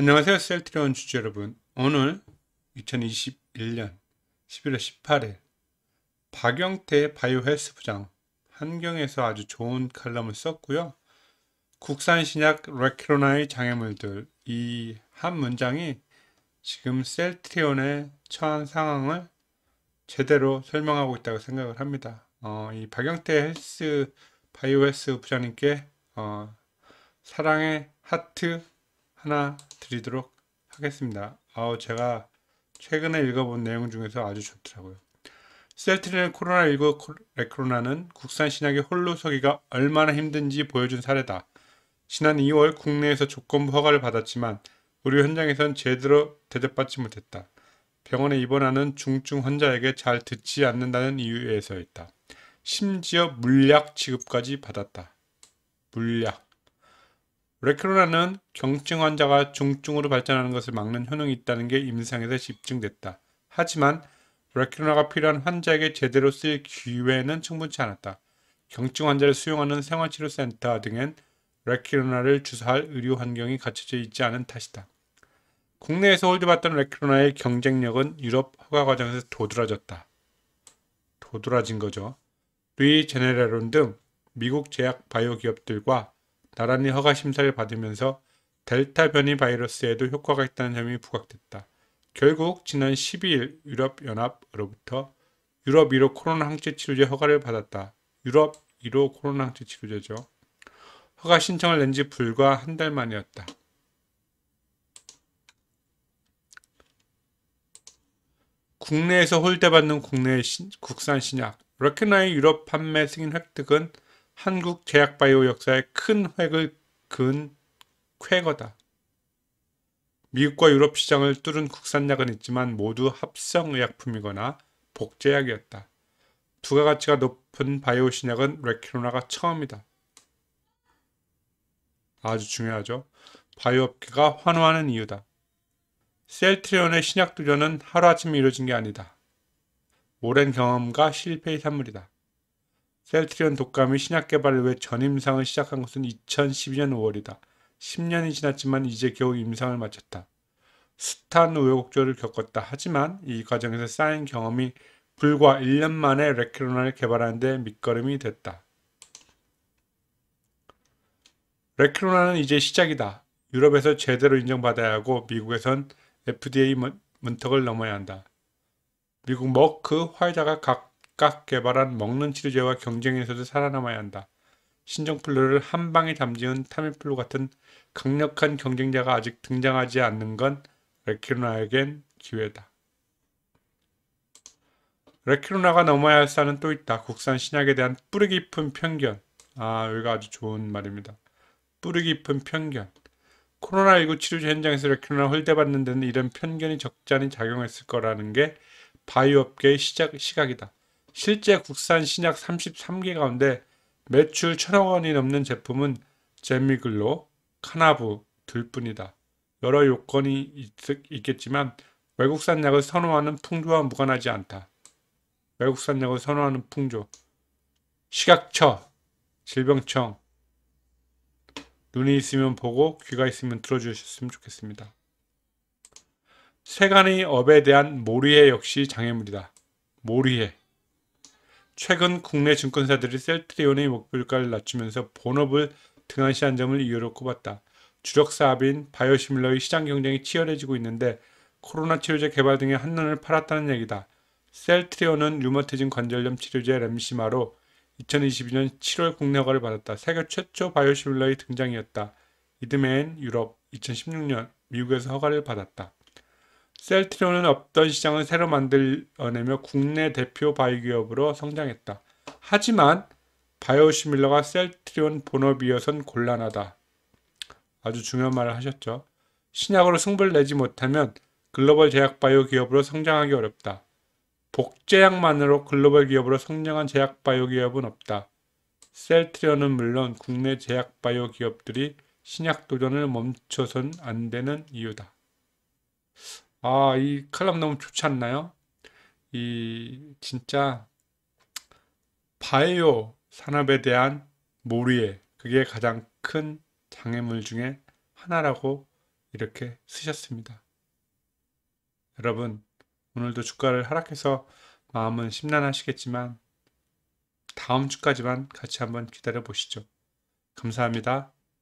안녕하세요. 셀트리온 주주 여러분. 오늘 2021년 11월 18일 박영태 바이오 헬스 부장 한경에서 아주 좋은 칼럼을 썼고요. 국산 신약 레크로나의 장애물들 이 한 문장이 지금 셀트리온의 처한 상황을 제대로 설명하고 있다고 생각을 합니다. 어, 이 박영태 헬스 바이오 헬스 부장님께 어, 사랑의 하트 하나 드리도록 하겠습니다. 아우 제가 최근에 읽어본 내용 중에서 아주 좋더라고요. 셀트리는 코로나19 레코로나는 국산 신약의 홀로 서기가 얼마나 힘든지 보여준 사례다. 지난 2월 국내에서 조건부 허가를 받았지만 의료 현장에선 제대로 대접받지 못했다. 병원에 입원하는 중증 환자에게 잘 듣지 않는다는 이유에서였다. 심지어 물약 지급까지 받았다. 물약. 레크로라는 경증 환자가 중증으로 발전하는 것을 막는 효능이 있다는 게 임상에서 집중됐다 하지만 레크로나가 필요한 환자에게 제대로 쓸 기회는 충분치 않았다. 경증 환자를 수용하는 생활치료센터 등엔 레크로나를 주사할 의료 환경이 갖춰져 있지 않은 탓이다. 국내에서 홀드받던 레크로나의 경쟁력은 유럽 허가 과정에서 도드라졌다. 도드라진 거죠. 루이 제네레론 등 미국 제약 바이오 기업들과 나란히 허가 심사를 받으면서 델타 변이 바이러스에도 효과가 있다는 점이 부각됐다. 결국 지난 12일 유럽연합으로부터 유럽 1호 코로나 항체 치료제 허가를 받았다. 유럽 1호 코로나 항체 치료제죠. 허가 신청을 낸 지 불과 한 달 만이었다. 국내에서 홀대받는 국내 신, 국산 신약, 러케나의 유럽 판매 승인 획득은 한국 제약 바이오 역사에 큰 획을 그은 쾌거다. 미국과 유럽 시장을 뚫은 국산약은 있지만 모두 합성의약품이거나 복제약이었다. 부가가치가 높은 바이오 신약은 레키로나가 처음이다. 아주 중요하죠. 바이오 업계가 환호하는 이유다. 셀트리온의 신약 도전은 하루아침에 이루어진 게 아니다. 오랜 경험과 실패의 산물이다. 셀트리온 독감이 신약 개발 외 전임상을 시작한 것은 2012년 5월이다. 10년이 지났지만 이제 겨우 임상을 마쳤다. 숱한 우여곡절을 겪었다. 하지만 이 과정에서 쌓인 경험이 불과 1년 만에 레키로나를 개발하는 데 밑거름이 됐다. 레키로나는 이제 시작이다. 유럽에서 제대로 인정받아야 하고 미국에선 FDA 문턱을 넘어야 한다. 미국 머크 화이자가 각각 개발한 먹는 치료제와 경쟁에서도 살아남아야 한다. 신종플루를 한 방에 잠재운 타미플루 같은 강력한 경쟁자가 아직 등장하지 않는 건 레키로나에겐 기회다. 레키로나가 넘어야 할 산은 또 있다. 국산 신약에 대한 뿌리 깊은 편견. 아, 여기가 아주 좋은 말입니다. 뿌리 깊은 편견. 코로나19 치료제 현장에서 레키로나 홀대받는 데는 이런 편견이 적잖이 작용했을 거라는 게 바이오업계의 시작, 시각이다. 실제 국산 신약 33개 가운데 매출 천억 원이 넘는 제품은 제미글로, 카나부, 둘뿐이다 여러 요건이 있, 겠지만 외국산 약을 선호하는 풍조와 무관하지 않다. 외국산 약을 선호하는 풍조. 시각처, 질병청. 눈이 있으면 보고 귀가 있으면 들어주셨으면 좋겠습니다. 세간의 업에 대한 몰이해 역시 장애물이다. 몰이해. 최근 국내 증권사들이 셀트리온의 목표가를 낮추면서 본업을 등한시한 점을 이유로 꼽았다. 주력 사업인 바이오시밀러의 시장 경쟁이 치열해지고 있는데 코로나 치료제 개발 등의 한눈을 팔았다는 얘기다. 셀트리온은 류머티즘 관절염 치료제 램시마로 2022년 7월 국내 허가를 받았다. 세계 최초 바이오시밀러의 등장이었다. 이듬해엔 유럽, 2016년 미국에서 허가를 받았다. 셀트리온은 없던 시장을 새로 만들어내며 국내 대표 바이기업으로 오 성장했다. 하지만 바이오시밀러가 셀트리온 본업이어선 곤란하다. 아주 중요한 말을 하셨죠. 신약으로 승부를 내지 못하면 글로벌 제약 바이오 기업으로 성장하기 어렵다. 복제약만으로 글로벌 기업으로 성장한 제약 바이오 기업은 없다. 셀트리온은 물론 국내 제약 바이오 기업들이 신약 도전을 멈춰선 안 되는 이유다. 아, 이 칼럼 너무 좋지 않나요? 이 진짜 바이오 산업에 대한 몰이에 그게 가장 큰 장애물 중에 하나라고 이렇게 쓰셨습니다. 여러분 오늘도 주가를 하락해서 마음은 심란하시겠지만 다음 주까지만 같이 한번 기다려 보시죠. 감사합니다.